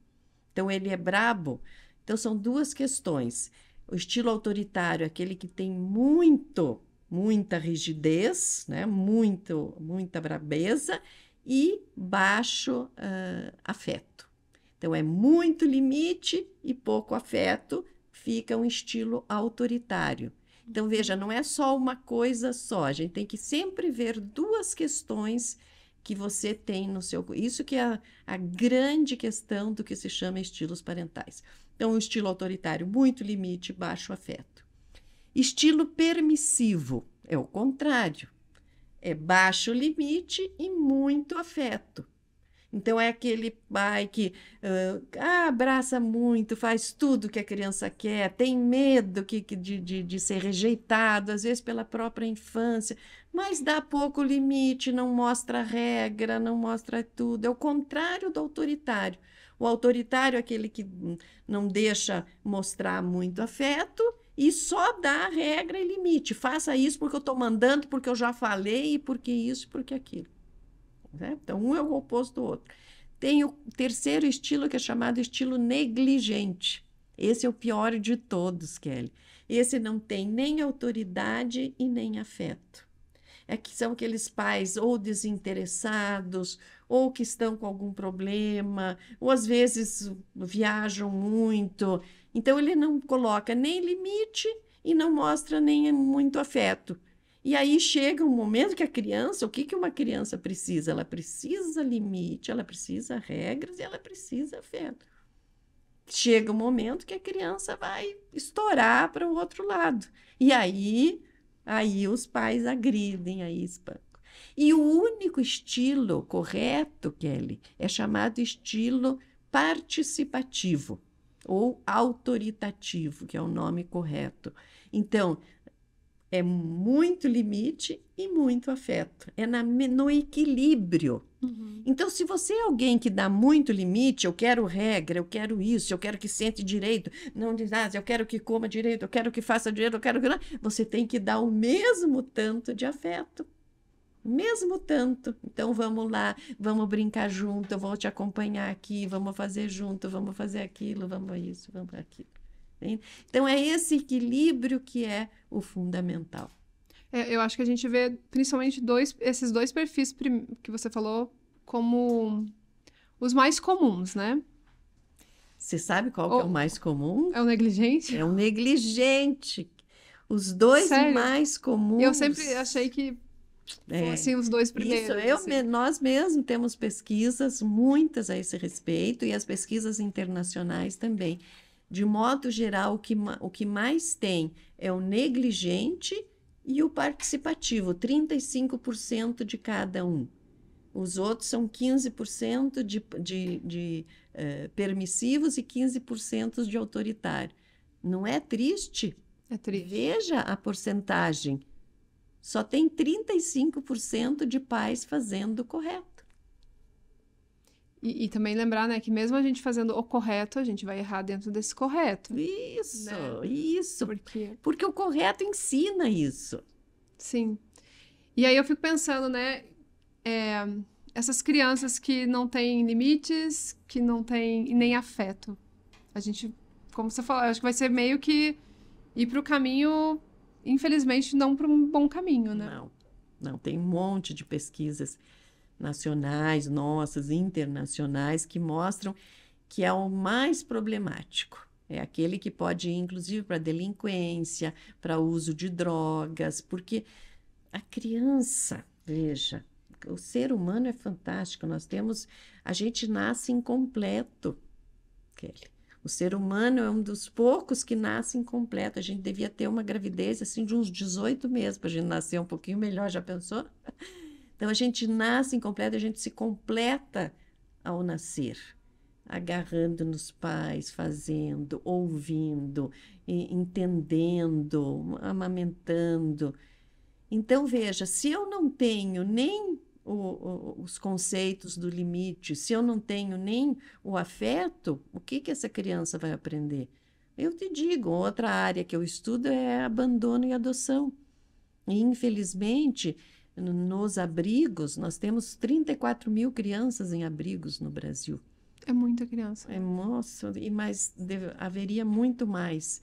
Então, ele é brabo. Então, são duas questões. O estilo autoritário, é aquele que tem muito, muita rigidez, né? muito, muita brabeza e baixo uh, afeto. Então, é muito limite e pouco afeto, fica um estilo autoritário então, veja, não é só uma coisa só, a gente tem que sempre ver duas questões que você tem no seu. Isso que é a, a grande questão do que se chama estilos parentais. Então, o estilo autoritário, muito limite, baixo afeto. Estilo permissivo é o contrário. É baixo limite e muito afeto. Então é aquele pai que uh, abraça muito, faz tudo que a criança quer, tem medo que, que de, de, de, ser rejeitado, às vezes pela própria infância, mas dá pouco limite, não mostra regra, não mostra tudo. É o contrário do autoritário. O autoritário é aquele que não deixa mostrar muito afeto e só dá regra e limite. Faça isso porque eu estou mandando, porque eu já falei, porque isso, porque aquilo. Né? Então, um é o oposto do outro. Tem o terceiro estilo, que é chamado estilo negligente. Esse é o pior de todos, Kelly. Esse não tem nem autoridade e nem afeto. É que são aqueles pais ou desinteressados, ou que estão com algum problema, ou às vezes viajam muito. Então, ele não coloca nem limite e não mostra nem muito afeto. E aí chega um momento que a criança, o que, que uma criança precisa? Ela precisa limite, ela precisa regras e ela precisa afeto. Chega um momento que a criança vai estourar para o outro lado. E aí, aí os pais agridem, aí espancam. E o único estilo correto, Kelly, é chamado estilo participativo ou autoritativo, que é o nome correto. Então, é muito limite e muito afeto. É na, no equilíbrio. Uhum. Então, se você é alguém que dá muito limite, eu quero regra, eu quero isso, eu quero que sente direito, não diz, ah, eu quero que coma direito, eu quero que faça direito, eu quero que. Você tem que dar o mesmo tanto de afeto mesmo tanto. Então vamos lá, vamos brincar junto, eu vou te acompanhar aqui, vamos fazer junto, vamos fazer aquilo, vamos isso, vamos aquilo. Então, é esse equilíbrio que é o fundamental. É, eu acho que a gente vê principalmente dois, esses dois perfis que você falou como os mais comuns, né? Você sabe qual que é o mais comum? É o negligente? É o negligente. Os dois Sério? mais comuns. Eu sempre achei que é. assim os dois primeiros. Isso, eu, assim. nós mesmo temos pesquisas, muitas a esse respeito, e as pesquisas internacionais também. De modo geral, o que, o que mais tem é o negligente e o participativo, 35% de cada um. Os outros são 15% de, de, de uh, permissivos e 15% de autoritário. Não é triste? É triste. Veja a porcentagem. Só tem 35% de pais fazendo o correto. E, e, também lembrar, né, que mesmo a gente fazendo o correto, a gente vai errar dentro desse correto. Isso, né? isso. Porque... porque o correto ensina isso. Sim. E aí eu fico pensando, né, é, essas crianças que não têm limites, que não têm nem afeto. A gente, como você falou, acho que vai ser meio que ir para o caminho, infelizmente, não para um bom caminho, né? Não, não. Tem um monte de pesquisas nacionais, nossas, internacionais, que mostram que é o mais problemático. É aquele que pode ir, inclusive, para delinquência, para uso de drogas, porque a criança, veja, o ser humano é fantástico. Nós temos, a gente nasce incompleto, Kelly. O ser humano é um dos poucos que nasce incompleto. A gente devia ter uma gravidez assim de uns 18 meses para a gente nascer um pouquinho melhor, já pensou? Então a gente nasce incompleto, a gente se completa ao nascer, agarrando nos pais, fazendo, ouvindo, entendendo, amamentando. Então veja, se eu não tenho nem o, o, os conceitos do limite, se eu não tenho nem o afeto, o que, que essa criança vai aprender? Eu te digo, outra área que eu estudo é abandono e adoção. E, infelizmente, nos abrigos, nós temos 34 mil crianças em abrigos no Brasil. É muita criança. É moço, e mais deve, haveria muito mais.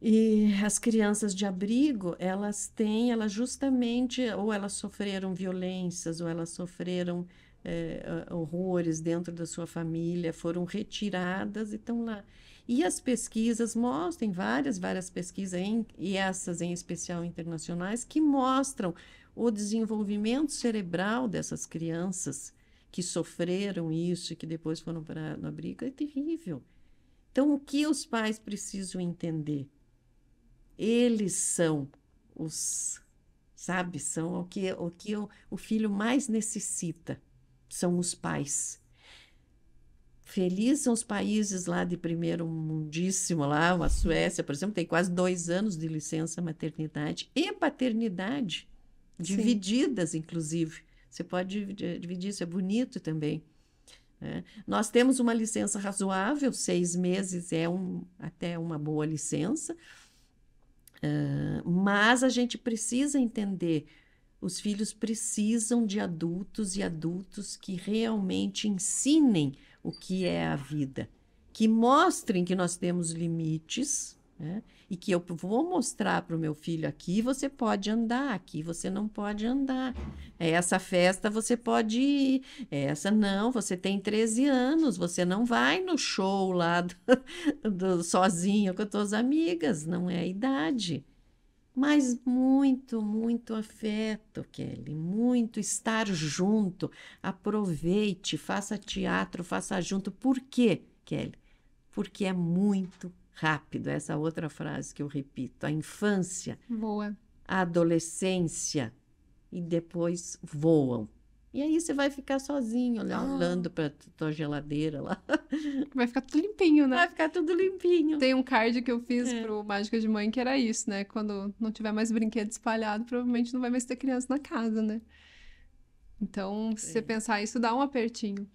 E as crianças de abrigo, elas têm, elas justamente, ou elas sofreram violências, ou elas sofreram é, horrores dentro da sua família, foram retiradas e estão lá. E as pesquisas mostram, várias, várias pesquisas, em, e essas em especial internacionais, que mostram o desenvolvimento cerebral dessas crianças que sofreram isso e que depois foram para a briga é terrível. Então, o que os pais precisam entender? Eles são os, sabe, são o que o, que o, o filho mais necessita, são os pais. Felizes são os países lá de primeiro mundíssimo, lá, a Suécia, por exemplo, tem quase dois anos de licença maternidade e paternidade divididas, Sim. inclusive. Você pode eh, dividir, isso é bonito também. Né? Nós temos uma licença razoável, seis meses é um, até uma boa licença, uh, mas a gente precisa entender os filhos precisam de adultos e adultos que realmente ensinem o que é a vida, que mostrem que nós temos limites, né? e que eu vou mostrar para o meu filho aqui você pode andar, aqui você não pode andar, é, essa festa você pode ir, é, essa não, você tem 13 anos, você não vai no show lá do, do, sozinho com as suas amigas, não é a idade. Mas muito, muito afeto, Kelly, muito estar junto. Aproveite, faça teatro, faça junto. Por quê, Kelly? Porque é muito rápido. É essa outra frase que eu repito: a infância, Boa. a adolescência e depois voam. E aí você vai ficar sozinho, olhando, né, ah. olhando pra tua geladeira lá. Vai ficar tudo limpinho, né? Vai ficar tudo limpinho. Tem um card que eu fiz é. pro Mágica de Mãe que era isso, né? Quando não tiver mais brinquedo espalhado, provavelmente não vai mais ter criança na casa, né? Então, se é. você pensar isso, dá um apertinho.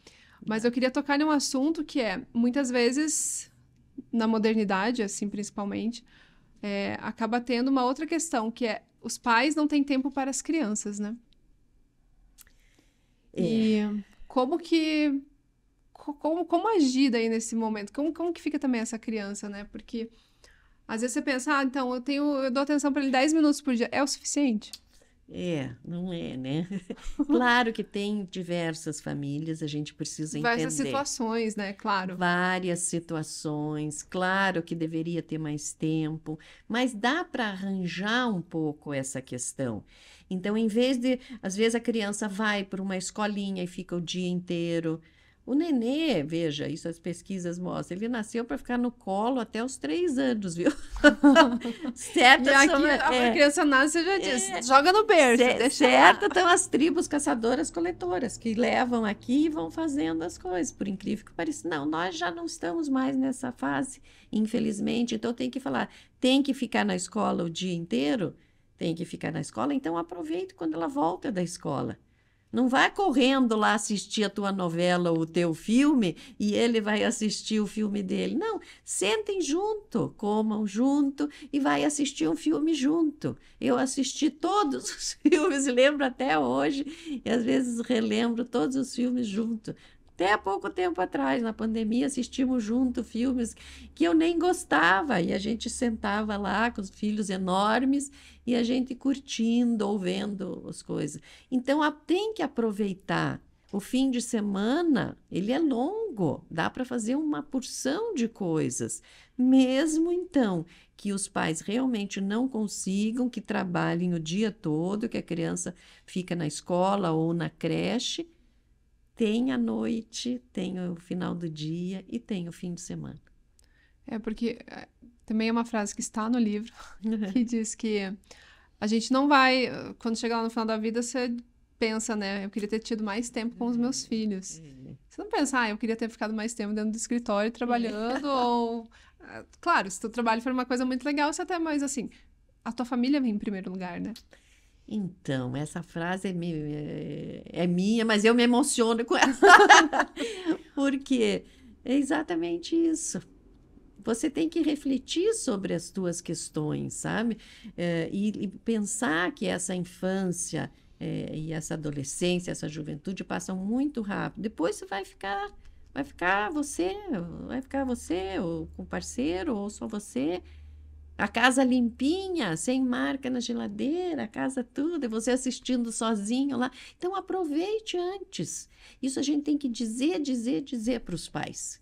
Mas eu queria tocar em um assunto que é, muitas vezes, na modernidade, assim, principalmente, é, acaba tendo uma outra questão, que é os pais não têm tempo para as crianças, né? É. E como que... Como, como agir aí nesse momento? Como, como que fica também essa criança, né? Porque às vezes você pensa, ah, então eu tenho, eu dou atenção para ele 10 minutos por dia. É o suficiente? É, não é, né? claro que tem diversas famílias, a gente precisa entender. Várias situações, né? Claro. Várias situações, claro que deveria ter mais tempo, mas dá para arranjar um pouco essa questão. Então, em vez de, às vezes a criança vai para uma escolinha e fica o dia inteiro, o nenê, veja, isso as pesquisas mostram, ele nasceu para ficar no colo até os três anos, viu? Certo, aqui, são, é, a criança nasce, você já disse, é, joga no berço. Certo, então estão as tribos caçadoras coletoras, que levam aqui e vão fazendo as coisas, por incrível que pareça. Não, nós já não estamos mais nessa fase, infelizmente, então tem que falar, tem que ficar na escola o dia inteiro, tem que ficar na escola, então aproveite quando ela volta da escola não vai correndo lá assistir a tua novela ou o teu filme e ele vai assistir o filme dele. Não, sentem junto, comam junto e vai assistir um filme junto. Eu assisti todos os filmes, lembro até hoje, e às vezes relembro todos os filmes junto até pouco tempo atrás, na pandemia, assistimos junto filmes que eu nem gostava e a gente sentava lá com os filhos enormes e a gente curtindo, ouvendo as coisas. Então, tem que aproveitar. O fim de semana, ele é longo, dá para fazer uma porção de coisas. Mesmo então que os pais realmente não consigam que trabalhem o dia todo, que a criança fica na escola ou na creche, tem a noite, tem o final do dia e tem o fim de semana. É porque eh, também é uma frase que está no livro que diz que a gente não vai, quando chegar lá no final da vida, você pensa, né? Eu queria ter tido mais tempo com os uhum. meus filhos. É. Você não pensa, ah, eu queria ter ficado mais tempo dentro do escritório é. trabalhando, ou. Eh, claro, se o trabalho for uma coisa muito legal, você é até mais assim. A tua família vem em primeiro lugar, né? Então, essa frase é, minha, é, é minha mas eu me emociono com ela. Porque é exatamente isso. Você tem que refletir sobre as tuas questões, sabe? É, e, e pensar que essa infância é, e essa adolescência, essa juventude passam muito rápido. Depois você vai ficar, vai ficar você, vai ficar você, ou com parceiro, ou só você. A casa limpinha, sem marca na geladeira, a casa tudo, e você assistindo sozinho lá. Então aproveite antes. Isso a gente tem que dizer, dizer, dizer para os pais.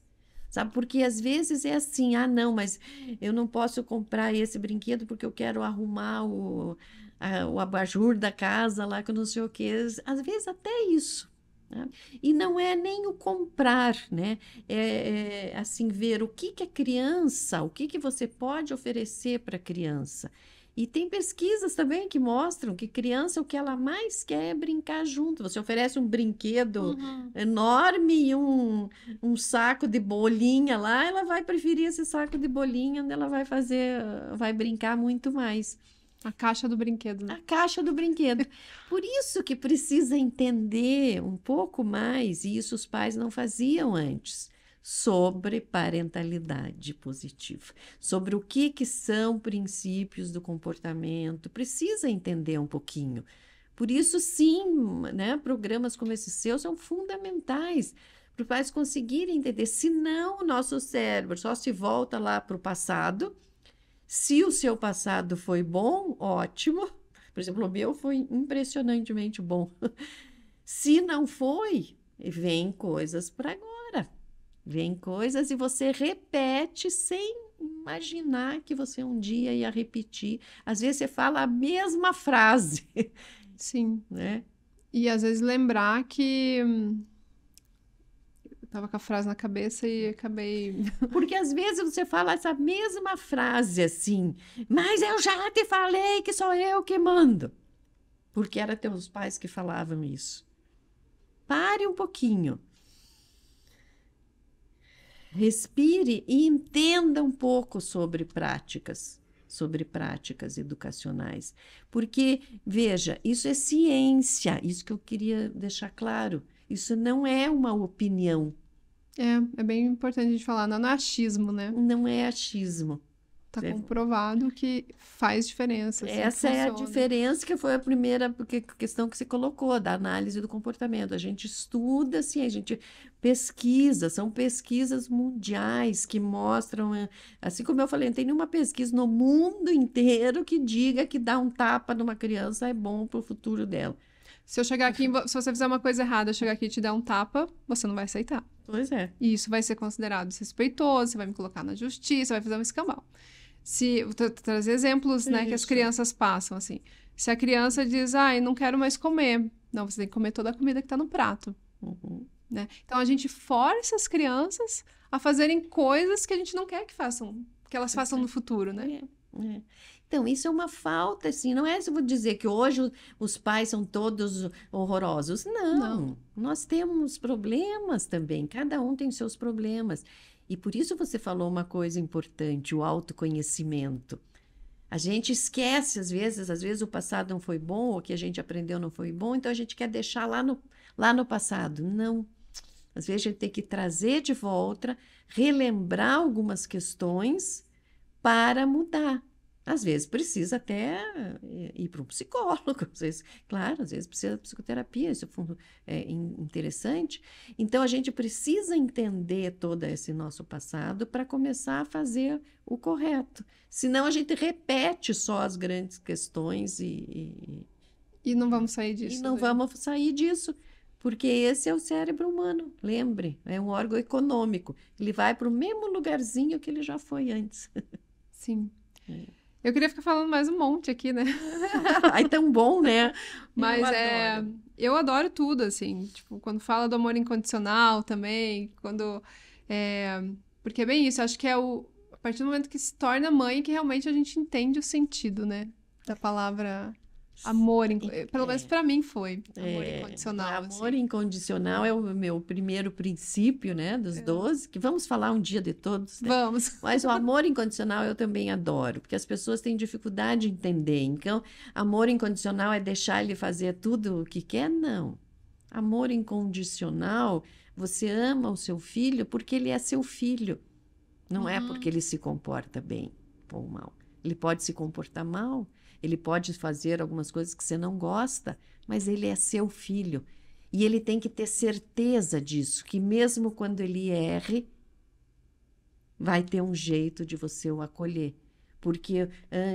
Sabe? Porque às vezes é assim: ah, não, mas eu não posso comprar esse brinquedo porque eu quero arrumar o, a, o abajur da casa lá, que eu não sei o quê. Às vezes até isso. Né? E não é nem o comprar, né? É, é, assim ver o que, que a criança, o que, que você pode oferecer para a criança. E tem pesquisas também que mostram que criança o que ela mais quer é brincar junto. Você oferece um brinquedo uhum. enorme e um, um saco de bolinha lá, ela vai preferir esse saco de bolinha, onde ela vai fazer, vai brincar muito mais. A caixa do brinquedo. Né? A caixa do brinquedo. Por isso que precisa entender um pouco mais, e isso os pais não faziam antes, sobre parentalidade positiva, sobre o que, que são princípios do comportamento. Precisa entender um pouquinho. Por isso, sim, né, programas como esse seu são fundamentais para os pais conseguirem entender. Senão, o nosso cérebro só se volta lá para o passado se o seu passado foi bom, ótimo. Por exemplo, o meu foi impressionantemente bom. Se não foi, vem coisas para agora. Vem coisas e você repete sem imaginar que você um dia ia repetir. Às vezes você fala a mesma frase. Sim. Né? E às vezes lembrar que hum, Tava com a frase na cabeça e acabei. Porque às vezes você fala essa mesma frase assim, mas eu já te falei que sou eu que mando. Porque era teus pais que falavam isso. Pare um pouquinho. Respire e entenda um pouco sobre práticas, sobre práticas educacionais. Porque, veja, isso é ciência, isso que eu queria deixar claro. Isso não é uma opinião é, é bem importante a gente falar, não é achismo, né? Não é achismo. Está é. comprovado que faz diferença. Assim, Essa é a diferença que foi a primeira questão que se colocou da análise do comportamento. A gente estuda, sim, a gente pesquisa, são pesquisas mundiais que mostram, eh, assim como eu falei, não tem nenhuma pesquisa no mundo inteiro que diga que dar um tapa numa criança é bom para o futuro dela. Se eu chegar aqui, se você fizer uma coisa errada, eu chegar aqui e te der um tapa, você não vai aceitar. Pois é. E isso vai ser considerado desrespeitoso, você vai me colocar na justiça, vai fazer um escambau. Se trazer exemplos, né, isso. que as crianças passam assim. Se a criança diz: "Ai, não quero mais comer". Não, você tem que comer toda a comida que está no prato. Uhum. Né? Então a gente força as crianças a fazerem coisas que a gente não quer que façam, que elas façam é. no futuro, né? É. É. Então, isso é uma falta, assim, não é se eu vou dizer que hoje os pais são todos horrorosos. Não, não, nós temos problemas também, cada um tem seus problemas. E por isso você falou uma coisa importante, o autoconhecimento. A gente esquece às vezes, às vezes o passado não foi bom, ou o que a gente aprendeu não foi bom, então a gente quer deixar lá no, lá no passado. Não. Às vezes a gente tem que trazer de volta, relembrar algumas questões para mudar. Às vezes precisa até eh, ir para um psicólogo, às vezes, claro, às vezes precisa de psicoterapia, isso é, é interessante. Então a gente precisa entender todo esse nosso passado para começar a fazer o correto. Senão a gente repete só as grandes questões e. E, e não vamos sair disso. E né? não né? vamos sair disso. Porque esse é o cérebro humano, lembre, é um órgão econômico. Ele vai para o mesmo lugarzinho que ele já foi antes. Sim. É. Eu queria ficar falando mais um monte aqui, né? Aí tão bom, né? Mas eu é. Adoro. Eu adoro tudo, assim. Tipo, quando fala do amor incondicional também, quando. É... Porque é bem isso, acho que é o. A partir do momento que se torna mãe que realmente a gente entende o sentido, né? Da palavra Amor, inc... é, pelo menos é. para mim foi. Amor é, incondicional. Então, assim. Amor assim. incondicional é o meu primeiro princípio, né? Dos é. 12, que vamos falar um dia de todos. Né? Vamos. Mas o amor incondicional eu também adoro, porque as pessoas têm dificuldade de entender. Então, amor incondicional é deixar ele fazer tudo o que quer? Não. Amor incondicional, você ama o seu filho porque ele é seu filho. Não é uhum. é porque ele se comporta bem ou mal. Ele pode se comportar mal, ele pode fazer algumas coisas que você não gosta, mas ele é seu filho. E ele tem que ter certeza disso, que mesmo quando ele erre, vai ter um jeito de você o acolher. Porque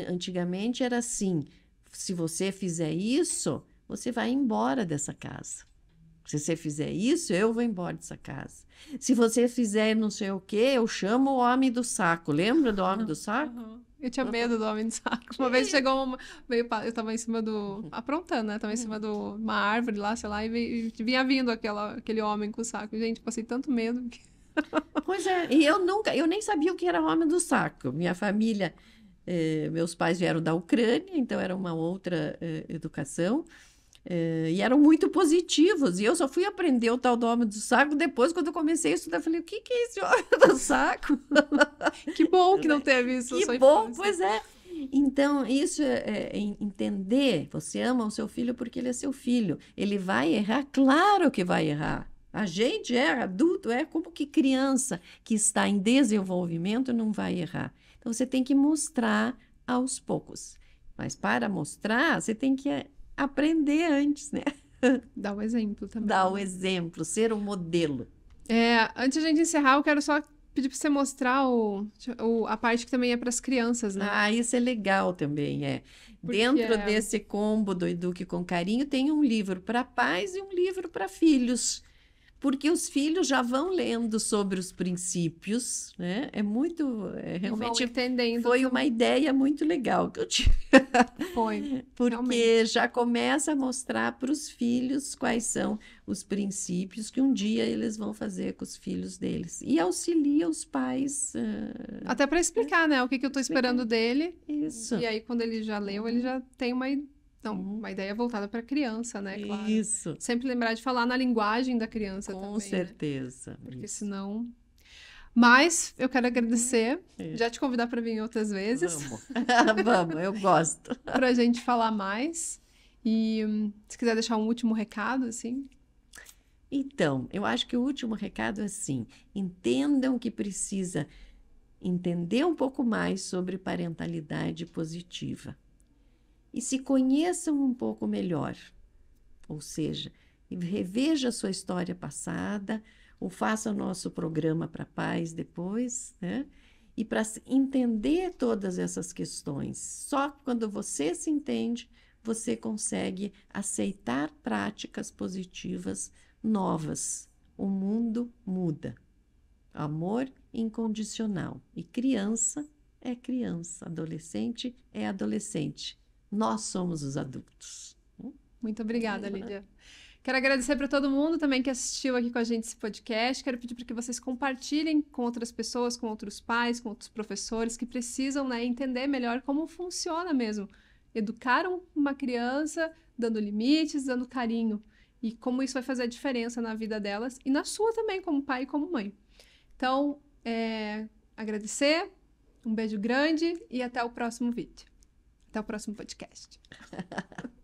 antigamente era assim: se você fizer isso, você vai embora dessa casa. Se você fizer isso, eu vou embora dessa casa. Se você fizer não sei o quê, eu chamo o homem do saco. Lembra do homem do saco? Uhum. Eu tinha uhum. medo do homem de saco. Uma vez chegou uma. Veio, eu tava em cima do. Uhum. aprontando, né? Tava em cima uhum. de uma árvore lá, sei lá, e, veio, e vinha vindo aquela, aquele homem com o saco. Gente, passei tanto medo. Que... Pois é, e eu nunca, eu nem sabia o que era homem do saco. Minha família, eh, meus pais vieram da Ucrânia, então era uma outra eh, educação. Eh, e eram muito positivos. E eu só fui aprender o tal do Homem do Saco depois, quando eu comecei a estudar. Eu falei, o que, que é esse Homem do Saco? que bom que não né? teve isso. Que bom, infância. pois é. Então, isso é, é, é entender. Você ama o seu filho porque ele é seu filho. Ele vai errar? Claro que vai errar. A gente é adulto, é como que criança que está em desenvolvimento não vai errar. Então, você tem que mostrar aos poucos. Mas para mostrar, você tem que eh, aprender antes, né? Dar o exemplo também. Dar o né? exemplo, ser o um modelo. É, antes de a gente encerrar, eu quero só pedir para você mostrar o, o, a parte que também é para as crianças, né? Ah, isso é legal também, é. Porque Dentro é... desse combo do Eduque com Carinho tem um livro para pais e um livro para filhos porque os filhos já vão lendo sobre os princípios, né? É muito, é, realmente foi que... uma ideia muito legal que eu tive. Foi, porque realmente. já começa a mostrar para os filhos quais são os princípios que um dia eles vão fazer com os filhos deles e auxilia os pais uh... até para explicar, né? O que, que eu estou esperando dele. Isso. E aí quando ele já leu, ele já tem uma não, uma ideia voltada para criança, né? Claro. Isso. Sempre lembrar de falar na linguagem da criança Com também. Com né? certeza. Né? Porque isso. senão. Mas eu quero agradecer, já te convidar para vir outras vezes. Vamos, Vamos eu gosto. para a gente falar mais. E hum, se quiser deixar um último recado, assim. Então, eu acho que o último recado é assim: entendam que precisa entender um pouco mais sobre parentalidade positiva e se conheçam um pouco melhor. Ou seja, reveja a sua história passada, ou faça o nosso programa para paz depois, né? E para entender todas essas questões. Só quando você se entende, você consegue aceitar práticas positivas novas. O mundo muda. Amor incondicional. E criança é criança, adolescente é adolescente. Nós somos os adultos. Muito obrigada, é, uhum. Lídia. Quero agradecer para todo mundo também que assistiu aqui com a gente esse podcast. Quero pedir para que vocês compartilhem com outras pessoas, com outros pais, com outros professores que precisam né, entender melhor como funciona mesmo educar uma criança dando limites, dando carinho e como isso vai fazer a diferença na vida delas e na sua também, como pai e como mãe. Então, é, agradecer, um beijo grande e até o próximo vídeo. Até o próximo podcast.